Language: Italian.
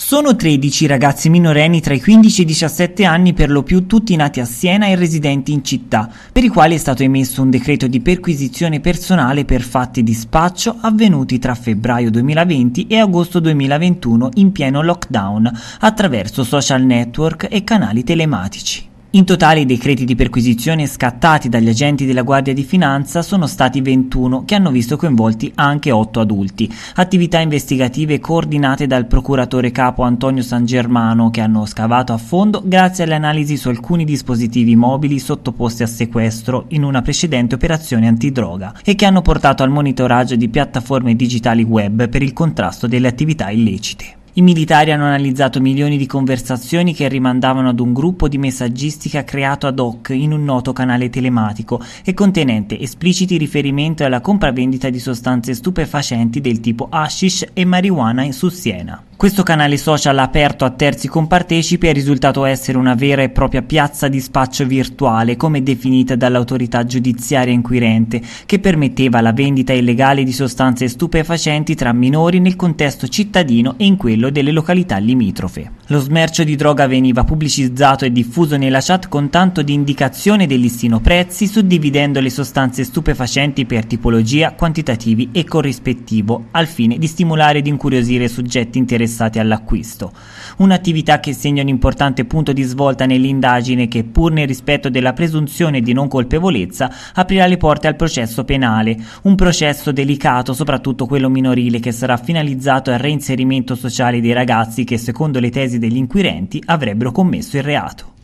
Sono 13 ragazzi minorenni tra i 15 e i 17 anni, per lo più tutti nati a Siena e residenti in città, per i quali è stato emesso un decreto di perquisizione personale per fatti di spaccio avvenuti tra febbraio 2020 e agosto 2021 in pieno lockdown, attraverso social network e canali telematici. In totale i decreti di perquisizione scattati dagli agenti della Guardia di Finanza sono stati 21 che hanno visto coinvolti anche 8 adulti. Attività investigative coordinate dal procuratore capo Antonio San Germano che hanno scavato a fondo grazie alle analisi su alcuni dispositivi mobili sottoposti a sequestro in una precedente operazione antidroga e che hanno portato al monitoraggio di piattaforme digitali web per il contrasto delle attività illecite. I militari hanno analizzato milioni di conversazioni che rimandavano ad un gruppo di messaggistica creato ad hoc in un noto canale telematico e contenente espliciti riferimenti alla compravendita di sostanze stupefacenti del tipo hashish e marijuana su Siena. Questo canale social aperto a terzi compartecipi è risultato essere una vera e propria piazza di spaccio virtuale, come definita dall'autorità giudiziaria inquirente, che permetteva la vendita illegale di sostanze stupefacenti tra minori nel contesto cittadino e in quello delle località limitrofe. Lo smercio di droga veniva pubblicizzato e diffuso nella chat con tanto di indicazione del listino prezzi, suddividendo le sostanze stupefacenti per tipologia, quantitativi e corrispettivo, al fine di stimolare ed incuriosire soggetti interessati interessati all'acquisto. Un'attività che segna un importante punto di svolta nell'indagine che, pur nel rispetto della presunzione di non colpevolezza, aprirà le porte al processo penale, un processo delicato, soprattutto quello minorile, che sarà finalizzato al reinserimento sociale dei ragazzi che, secondo le tesi degli inquirenti, avrebbero commesso il reato.